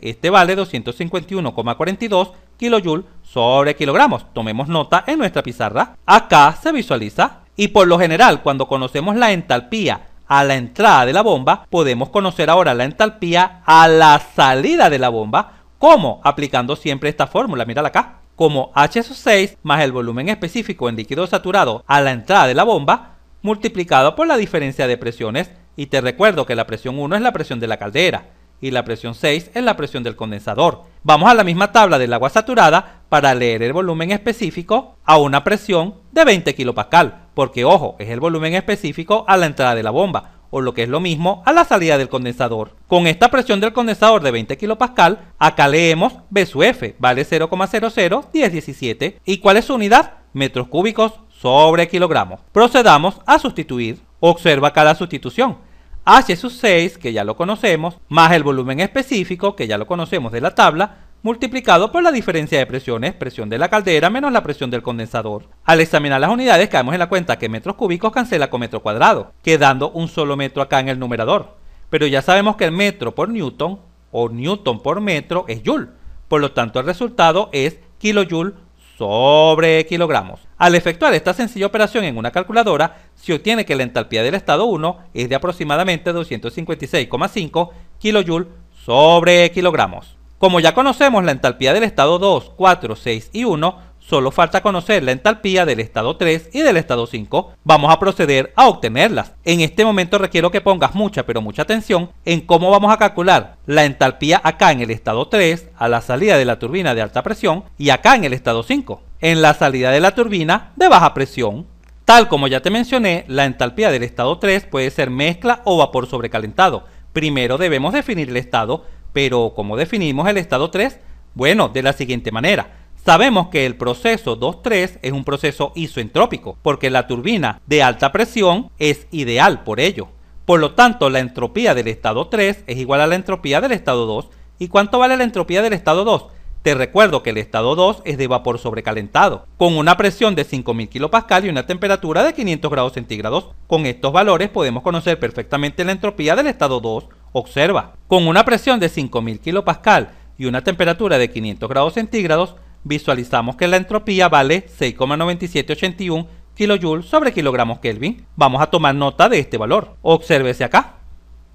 Este vale 251,42 kJ sobre kilogramos. Tomemos nota en nuestra pizarra. Acá se visualiza y por lo general cuando conocemos la entalpía a la entrada de la bomba, podemos conocer ahora la entalpía a la salida de la bomba, como aplicando siempre esta fórmula, mírala acá, como H6 más el volumen específico en líquido saturado a la entrada de la bomba, multiplicado por la diferencia de presiones, y te recuerdo que la presión 1 es la presión de la caldera, y la presión 6 es la presión del condensador. Vamos a la misma tabla del agua saturada para leer el volumen específico a una presión de 20 kPa, porque ojo, es el volumen específico a la entrada de la bomba, o lo que es lo mismo a la salida del condensador. Con esta presión del condensador de 20 kPa, acá leemos B F, vale 0,001017. ¿Y cuál es su unidad? Metros cúbicos sobre kilogramos. Procedamos a sustituir. Observa cada sustitución. H 6, que ya lo conocemos, más el volumen específico, que ya lo conocemos de la tabla, multiplicado por la diferencia de presiones, presión de la caldera menos la presión del condensador. Al examinar las unidades caemos en la cuenta que metros cúbicos cancela con metro cuadrado, quedando un solo metro acá en el numerador. Pero ya sabemos que el metro por newton o newton por metro es joule, por lo tanto el resultado es kilojoule sobre kilogramos. Al efectuar esta sencilla operación en una calculadora, se obtiene que la entalpía del estado 1 es de aproximadamente 256,5 kilojoule sobre kilogramos. Como ya conocemos la entalpía del estado 2, 4, 6 y 1, solo falta conocer la entalpía del estado 3 y del estado 5. Vamos a proceder a obtenerlas. En este momento requiero que pongas mucha pero mucha atención en cómo vamos a calcular la entalpía acá en el estado 3 a la salida de la turbina de alta presión y acá en el estado 5 en la salida de la turbina de baja presión. Tal como ya te mencioné, la entalpía del estado 3 puede ser mezcla o vapor sobrecalentado. Primero debemos definir el estado pero ¿cómo definimos el estado 3? Bueno, de la siguiente manera. Sabemos que el proceso 2-3 es un proceso isoentrópico, porque la turbina de alta presión es ideal por ello. Por lo tanto, la entropía del estado 3 es igual a la entropía del estado 2. ¿Y cuánto vale la entropía del estado 2? Te recuerdo que el estado 2 es de vapor sobrecalentado, con una presión de 5000 kPa y una temperatura de 500 grados centígrados. Con estos valores podemos conocer perfectamente la entropía del estado 2 Observa, con una presión de 5000 kPa y una temperatura de 500 grados centígrados, visualizamos que la entropía vale 6,9781 kJ sobre kilogramos Kelvin. Vamos a tomar nota de este valor. Obsérvese acá.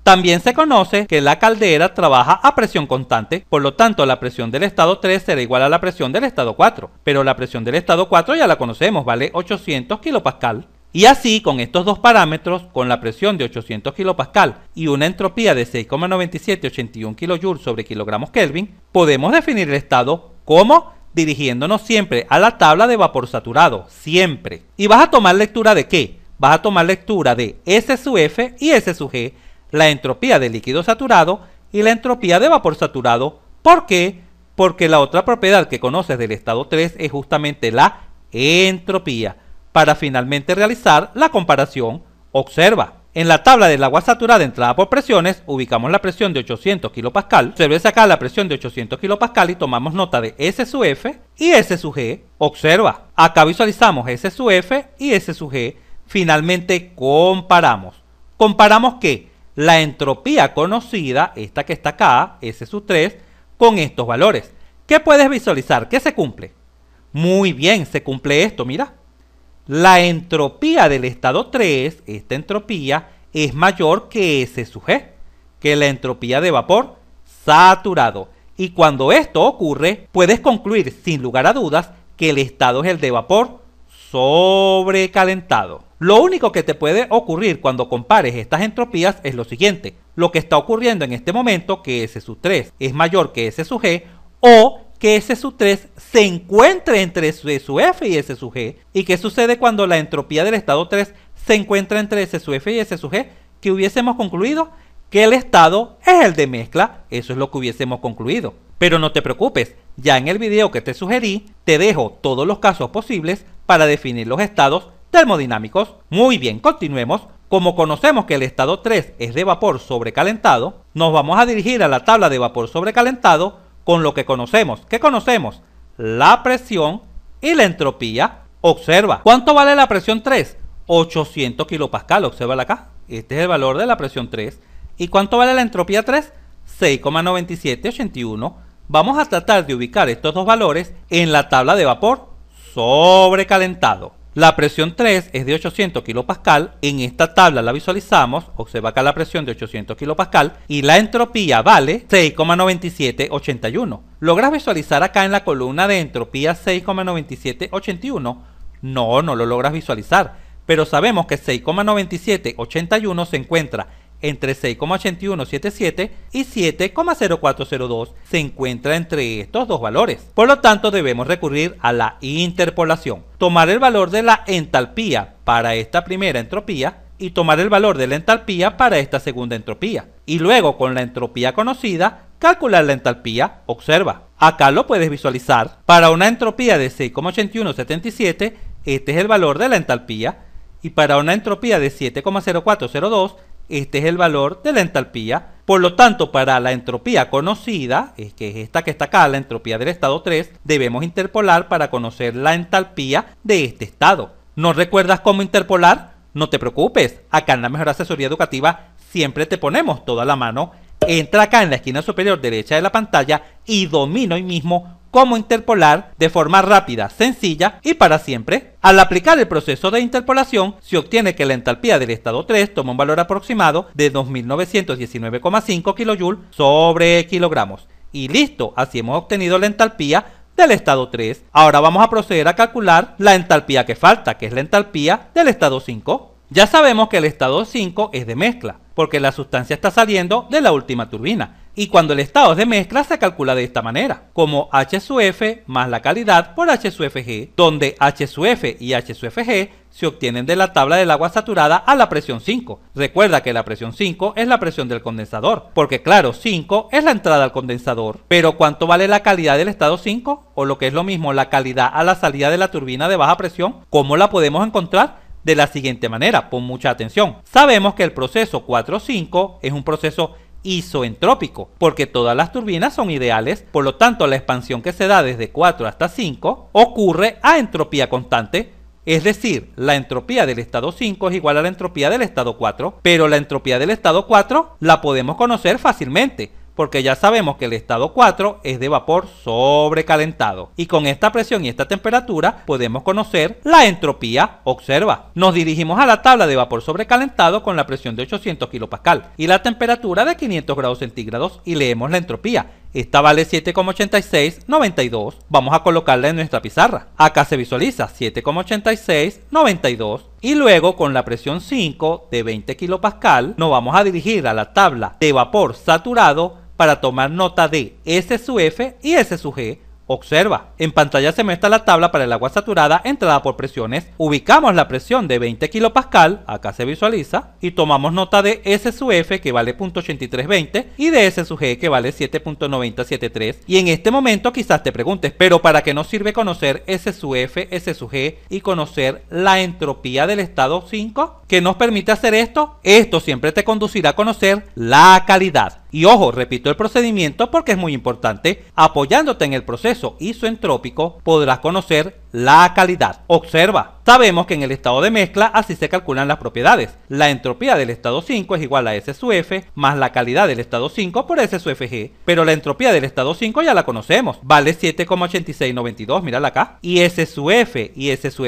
También se conoce que la caldera trabaja a presión constante, por lo tanto la presión del estado 3 será igual a la presión del estado 4, pero la presión del estado 4 ya la conocemos, vale 800 kPa. Y así, con estos dos parámetros, con la presión de 800 kPa y una entropía de 6,9781 kJ sobre kilogramos Kelvin, podemos definir el estado como dirigiéndonos siempre a la tabla de vapor saturado, siempre. ¿Y vas a tomar lectura de qué? Vas a tomar lectura de S sub F y S sub G, la entropía de líquido saturado y la entropía de vapor saturado. ¿Por qué? Porque la otra propiedad que conoces del estado 3 es justamente la entropía. Para finalmente realizar la comparación, observa. En la tabla del agua saturada entrada por presiones, ubicamos la presión de 800 kPa, se acá la presión de 800 kPa y tomamos nota de S sub F y S sub G. Observa, acá visualizamos S sub F y S sub G. Finalmente comparamos. Comparamos que la entropía conocida, esta que está acá, S sub 3, con estos valores. ¿Qué puedes visualizar? ¿Qué se cumple? Muy bien, se cumple esto, mira la entropía del estado 3, esta entropía, es mayor que S sub G, que la entropía de vapor saturado. Y cuando esto ocurre, puedes concluir sin lugar a dudas que el estado es el de vapor sobrecalentado. Lo único que te puede ocurrir cuando compares estas entropías es lo siguiente. Lo que está ocurriendo en este momento, que S sub 3 es mayor que S sub G, o que ese su 3 se encuentre entre S su F y S su G. ¿Y qué sucede cuando la entropía del estado 3 se encuentra entre S su F y S su G? Que hubiésemos concluido que el estado es el de mezcla, eso es lo que hubiésemos concluido. Pero no te preocupes, ya en el video que te sugerí, te dejo todos los casos posibles para definir los estados termodinámicos. Muy bien, continuemos. Como conocemos que el estado 3 es de vapor sobrecalentado, nos vamos a dirigir a la tabla de vapor sobrecalentado con lo que conocemos. ¿Qué conocemos? La presión y la entropía. Observa, ¿cuánto vale la presión 3? 800 kilopascal, observa acá. Este es el valor de la presión 3. ¿Y cuánto vale la entropía 3? 6,9781. Vamos a tratar de ubicar estos dos valores en la tabla de vapor sobrecalentado. La presión 3 es de 800 kilopascal. En esta tabla la visualizamos. Observa acá la presión de 800 kilopascal. Y la entropía vale 6,9781. ¿Logras visualizar acá en la columna de entropía 6,9781? No, no lo logras visualizar. Pero sabemos que 6,9781 se encuentra entre 6,8177 y 7,0402 se encuentra entre estos dos valores. Por lo tanto, debemos recurrir a la interpolación, tomar el valor de la entalpía para esta primera entropía y tomar el valor de la entalpía para esta segunda entropía. Y luego con la entropía conocida, calcular la entalpía, observa. Acá lo puedes visualizar. Para una entropía de 6,8177, este es el valor de la entalpía. Y para una entropía de 7,0402, este es el valor de la entalpía. Por lo tanto, para la entropía conocida, es que es esta que está acá, la entropía del estado 3, debemos interpolar para conocer la entalpía de este estado. ¿No recuerdas cómo interpolar? No te preocupes, acá en la Mejor Asesoría Educativa siempre te ponemos toda la mano. Entra acá en la esquina superior derecha de la pantalla y domina hoy mismo cómo interpolar de forma rápida, sencilla y para siempre. Al aplicar el proceso de interpolación, se obtiene que la entalpía del estado 3 toma un valor aproximado de 2.919,5 kJ sobre kilogramos. Y listo, así hemos obtenido la entalpía del estado 3. Ahora vamos a proceder a calcular la entalpía que falta, que es la entalpía del estado 5. Ya sabemos que el estado 5 es de mezcla, porque la sustancia está saliendo de la última turbina y cuando el estado de mezcla se calcula de esta manera, como H más la calidad por H donde H y H se obtienen de la tabla del agua saturada a la presión 5. Recuerda que la presión 5 es la presión del condensador, porque claro, 5 es la entrada al condensador. Pero ¿cuánto vale la calidad del estado 5? O lo que es lo mismo, la calidad a la salida de la turbina de baja presión, ¿cómo la podemos encontrar? De la siguiente manera, pon mucha atención. Sabemos que el proceso 4-5 es un proceso isoentrópico, porque todas las turbinas son ideales, por lo tanto la expansión que se da desde 4 hasta 5 ocurre a entropía constante, es decir, la entropía del estado 5 es igual a la entropía del estado 4, pero la entropía del estado 4 la podemos conocer fácilmente, porque ya sabemos que el estado 4 es de vapor sobrecalentado. Y con esta presión y esta temperatura podemos conocer la entropía. Observa, nos dirigimos a la tabla de vapor sobrecalentado con la presión de 800 kilopascal y la temperatura de 500 grados centígrados y leemos la entropía. Esta vale 7,8692. Vamos a colocarla en nuestra pizarra. Acá se visualiza 7,8692. Y luego con la presión 5 de 20 kilopascal nos vamos a dirigir a la tabla de vapor saturado para tomar nota de S y S Observa, en pantalla se muestra la tabla para el agua saturada entrada por presiones. Ubicamos la presión de 20 kilopascal, acá se visualiza, y tomamos nota de S que vale 0.8320 y de S que vale 7.973. Y en este momento quizás te preguntes, pero ¿para qué nos sirve conocer S sub S y conocer la entropía del estado 5? ¿Qué nos permite hacer esto? Esto siempre te conducirá a conocer la calidad y ojo, repito el procedimiento porque es muy importante. Apoyándote en el proceso isoentrópico podrás conocer la calidad. Observa, sabemos que en el estado de mezcla así se calculan las propiedades. La entropía del estado 5 es igual a S sub F más la calidad del estado 5 por S sub Pero la entropía del estado 5 ya la conocemos, vale 7,8692, mírala acá. Y S sub F y S sub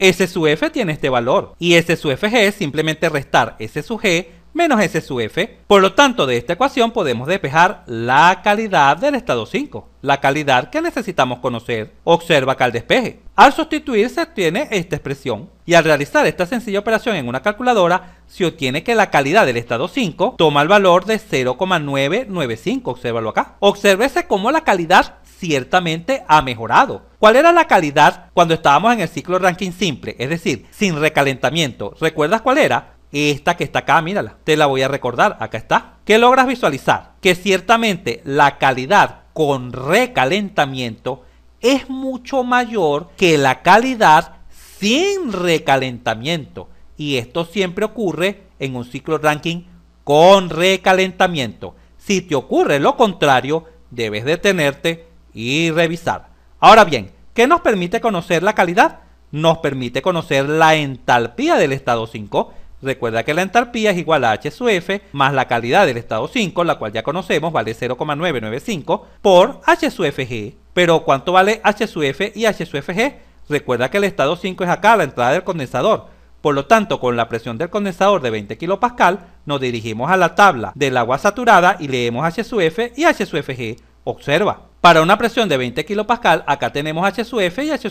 S sub F tiene este valor. Y S sub es simplemente restar S sub G menos S sub f. Por lo tanto, de esta ecuación podemos despejar la calidad del estado 5, la calidad que necesitamos conocer. Observa acá el despeje, al sustituir se obtiene esta expresión. Y al realizar esta sencilla operación en una calculadora, se obtiene que la calidad del estado 5 toma el valor de 0,995, obsérvalo acá. Obsérvese cómo la calidad ciertamente ha mejorado. ¿Cuál era la calidad cuando estábamos en el ciclo ranking simple? Es decir, sin recalentamiento. ¿Recuerdas cuál era? Esta que está acá, mírala, te la voy a recordar, acá está. ¿Qué logras visualizar? Que ciertamente la calidad con recalentamiento es mucho mayor que la calidad sin recalentamiento. Y esto siempre ocurre en un ciclo ranking con recalentamiento. Si te ocurre lo contrario, debes detenerte y revisar. Ahora bien, ¿qué nos permite conocer la calidad? Nos permite conocer la entalpía del estado 5 Recuerda que la entalpía es igual a H más la calidad del estado 5, la cual ya conocemos, vale 0,995 por H Pero ¿cuánto vale H y H Recuerda que el estado 5 es acá, la entrada del condensador. Por lo tanto, con la presión del condensador de 20 kPa, nos dirigimos a la tabla del agua saturada y leemos H y H Observa. Para una presión de 20 kPa, acá tenemos H F y H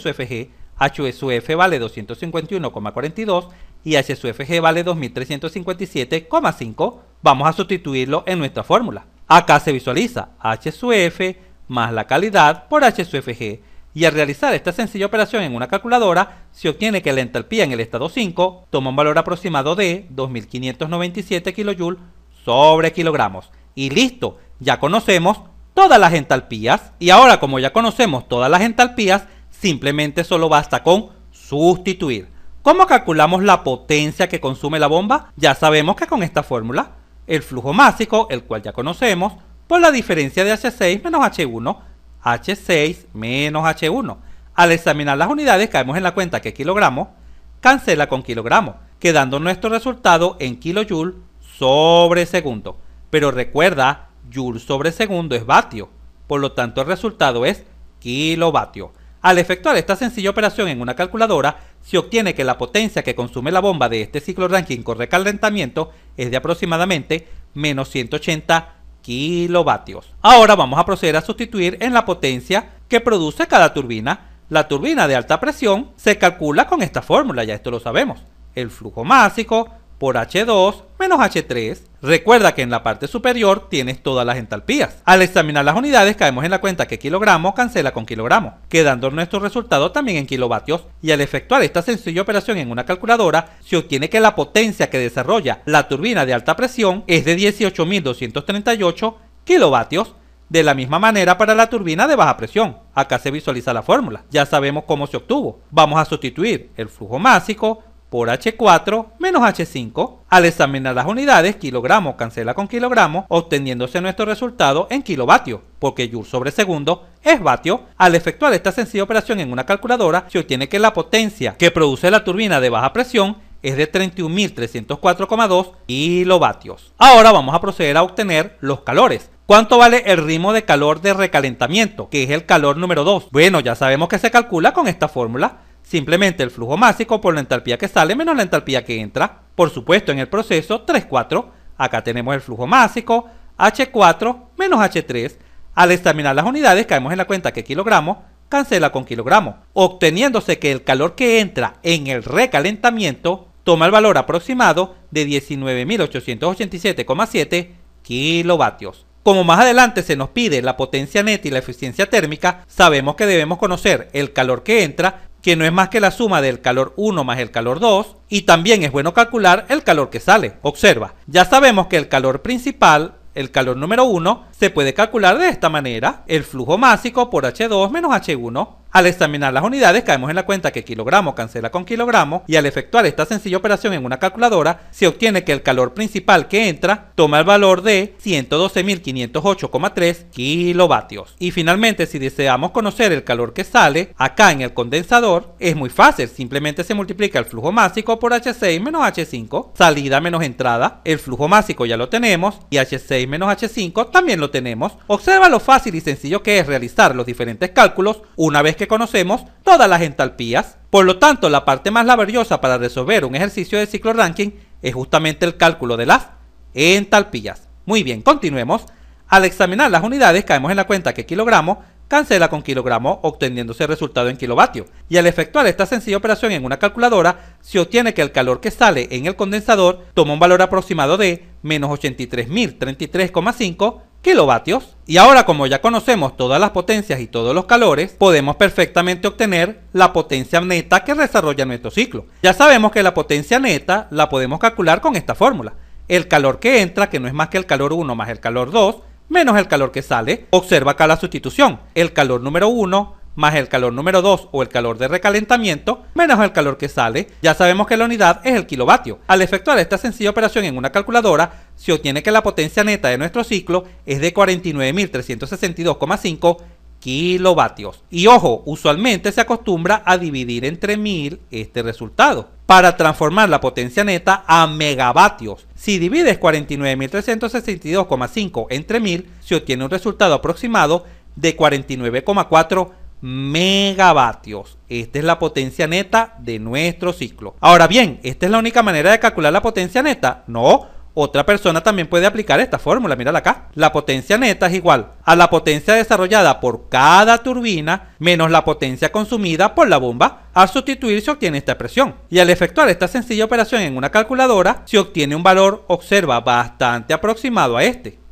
HSUF vale 251,42 y HSUFG vale 2357,5, vamos a sustituirlo en nuestra fórmula. Acá se visualiza HSUF más la calidad por HSUFG. Y al realizar esta sencilla operación en una calculadora, se obtiene que la entalpía en el estado 5 toma un valor aproximado de 2597 kJ sobre kilogramos. Y listo, ya conocemos todas las entalpías. Y ahora como ya conocemos todas las entalpías, Simplemente solo basta con sustituir. ¿Cómo calculamos la potencia que consume la bomba? Ya sabemos que con esta fórmula, el flujo másico, el cual ya conocemos, por la diferencia de H6 menos H1, H6 menos H1. Al examinar las unidades caemos en la cuenta que kilogramo cancela con kilogramo, quedando nuestro resultado en kilojoule sobre segundo. Pero recuerda, joule sobre segundo es vatio, por lo tanto el resultado es kilovatio. Al efectuar esta sencilla operación en una calculadora, se obtiene que la potencia que consume la bomba de este ciclo ranking con recalentamiento es de aproximadamente menos 180 kilovatios. Ahora vamos a proceder a sustituir en la potencia que produce cada turbina. La turbina de alta presión se calcula con esta fórmula, ya esto lo sabemos. El flujo másico por H2 menos H3. Recuerda que en la parte superior tienes todas las entalpías. Al examinar las unidades caemos en la cuenta que kilogramo cancela con kilogramo, quedando nuestro resultado también en kilovatios. Y al efectuar esta sencilla operación en una calculadora, se obtiene que la potencia que desarrolla la turbina de alta presión es de 18.238 kilovatios. De la misma manera para la turbina de baja presión. Acá se visualiza la fórmula. Ya sabemos cómo se obtuvo. Vamos a sustituir el flujo másico por H4 menos H5. Al examinar las unidades, kilogramo cancela con kilogramo, obteniéndose nuestro resultado en kilovatios, porque joule sobre segundo es vatio. Al efectuar esta sencilla operación en una calculadora, se obtiene que la potencia que produce la turbina de baja presión es de 31.304,2 kilovatios. Ahora vamos a proceder a obtener los calores. ¿Cuánto vale el ritmo de calor de recalentamiento, que es el calor número 2? Bueno, ya sabemos que se calcula con esta fórmula. Simplemente el flujo másico por la entalpía que sale menos la entalpía que entra. Por supuesto, en el proceso 3-4, acá tenemos el flujo másico, H4 menos H3. Al examinar las unidades, caemos en la cuenta que kilogramo cancela con kilogramo, obteniéndose que el calor que entra en el recalentamiento toma el valor aproximado de 19.887,7 kilovatios. Como más adelante se nos pide la potencia neta y la eficiencia térmica, sabemos que debemos conocer el calor que entra que no es más que la suma del calor 1 más el calor 2, y también es bueno calcular el calor que sale. Observa, ya sabemos que el calor principal, el calor número 1, se puede calcular de esta manera el flujo másico por H2 menos H1. Al examinar las unidades caemos en la cuenta que kilogramo cancela con kilogramo y al efectuar esta sencilla operación en una calculadora se obtiene que el calor principal que entra toma el valor de 112.508,3 kilovatios. Y finalmente si deseamos conocer el calor que sale acá en el condensador es muy fácil, simplemente se multiplica el flujo másico por H6 menos H5, salida menos entrada, el flujo másico ya lo tenemos y H6 menos H5 también lo tenemos tenemos, observa lo fácil y sencillo que es realizar los diferentes cálculos una vez que conocemos todas las entalpías. Por lo tanto, la parte más laboriosa para resolver un ejercicio de ciclo ranking es justamente el cálculo de las entalpías. Muy bien, continuemos. Al examinar las unidades caemos en la cuenta que kilogramo cancela con kilogramo obteniéndose el resultado en kilovatio. Y al efectuar esta sencilla operación en una calculadora, se obtiene que el calor que sale en el condensador toma un valor aproximado de menos 83.033,5 kilovatios. Y ahora como ya conocemos todas las potencias y todos los calores, podemos perfectamente obtener la potencia neta que desarrolla nuestro ciclo. Ya sabemos que la potencia neta la podemos calcular con esta fórmula. El calor que entra, que no es más que el calor 1 más el calor 2, menos el calor que sale. Observa acá la sustitución. El calor número 1 más el calor número 2 o el calor de recalentamiento, menos el calor que sale, ya sabemos que la unidad es el kilovatio. Al efectuar esta sencilla operación en una calculadora, se obtiene que la potencia neta de nuestro ciclo es de 49.362,5 kilovatios. Y ojo, usualmente se acostumbra a dividir entre 1000 este resultado para transformar la potencia neta a megavatios. Si divides 49.362,5 entre 1000, se obtiene un resultado aproximado de 49,4 megavatios. Esta es la potencia neta de nuestro ciclo. Ahora bien, ¿esta es la única manera de calcular la potencia neta? No. Otra persona también puede aplicar esta fórmula, mírala acá. La potencia neta es igual a la potencia desarrollada por cada turbina menos la potencia consumida por la bomba. Al sustituir se obtiene esta expresión. Y al efectuar esta sencilla operación en una calculadora, se obtiene un valor, observa, bastante aproximado a este.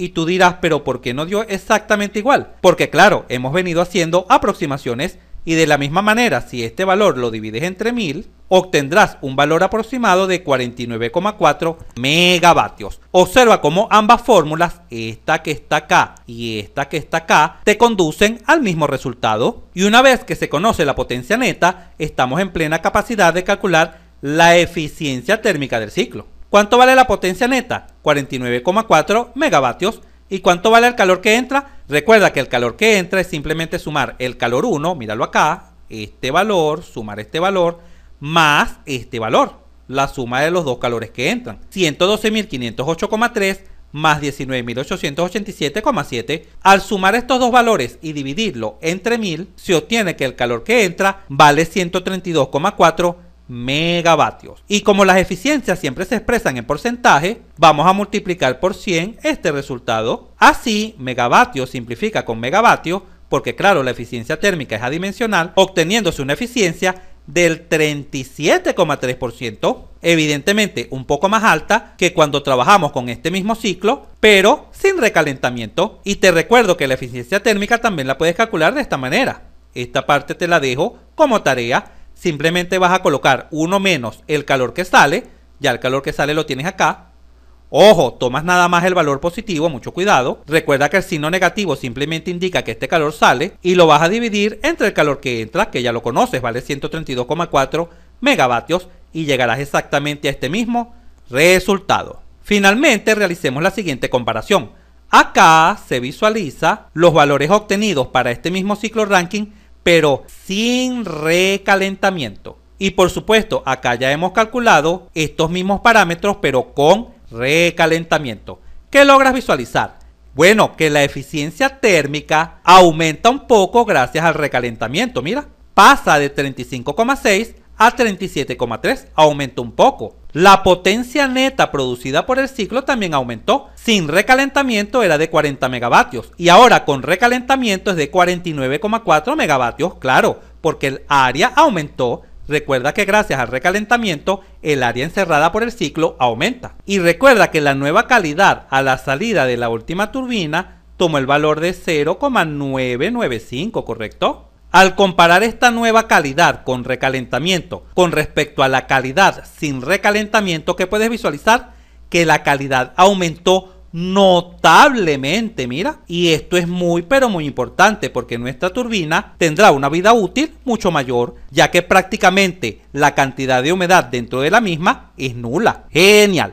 Y tú dirás, pero ¿por qué no dio exactamente igual? Porque claro, hemos venido haciendo aproximaciones y de la misma manera, si este valor lo divides entre 1000, obtendrás un valor aproximado de 49,4 megavatios. Observa cómo ambas fórmulas, esta que está acá y esta que está acá, te conducen al mismo resultado. Y una vez que se conoce la potencia neta, estamos en plena capacidad de calcular la eficiencia térmica del ciclo. ¿Cuánto vale la potencia neta? 49,4 megavatios. ¿Y cuánto vale el calor que entra? Recuerda que el calor que entra es simplemente sumar el calor 1, míralo acá, este valor, sumar este valor, más este valor, la suma de los dos calores que entran. 112.508,3 más 19.887,7. Al sumar estos dos valores y dividirlo entre 1000, se obtiene que el calor que entra vale 132,4 megavatios. Y como las eficiencias siempre se expresan en porcentaje, vamos a multiplicar por 100 este resultado. Así, megavatios simplifica con megavatios, porque claro, la eficiencia térmica es adimensional, obteniéndose una eficiencia del 37,3%, evidentemente un poco más alta que cuando trabajamos con este mismo ciclo, pero sin recalentamiento. Y te recuerdo que la eficiencia térmica también la puedes calcular de esta manera. Esta parte te la dejo como tarea simplemente vas a colocar 1 menos el calor que sale, ya el calor que sale lo tienes acá. Ojo, tomas nada más el valor positivo, mucho cuidado. Recuerda que el signo negativo simplemente indica que este calor sale y lo vas a dividir entre el calor que entra, que ya lo conoces, vale 132,4 megavatios y llegarás exactamente a este mismo resultado. Finalmente, realicemos la siguiente comparación. Acá se visualiza los valores obtenidos para este mismo ciclo ranking pero sin recalentamiento. Y por supuesto, acá ya hemos calculado estos mismos parámetros, pero con recalentamiento. ¿Qué logras visualizar? Bueno, que la eficiencia térmica aumenta un poco gracias al recalentamiento, mira. Pasa de 35,6 a 37,3, aumenta un poco. La potencia neta producida por el ciclo también aumentó. Sin recalentamiento era de 40 megavatios y ahora con recalentamiento es de 49,4 megavatios, claro, porque el área aumentó. Recuerda que gracias al recalentamiento el área encerrada por el ciclo aumenta. Y recuerda que la nueva calidad a la salida de la última turbina tomó el valor de 0,995, ¿correcto? Al comparar esta nueva calidad con recalentamiento con respecto a la calidad sin recalentamiento que puedes visualizar que la calidad aumentó notablemente, mira. Y esto es muy, pero muy importante porque nuestra turbina tendrá una vida útil mucho mayor, ya que prácticamente la cantidad de humedad dentro de la misma es nula. Genial.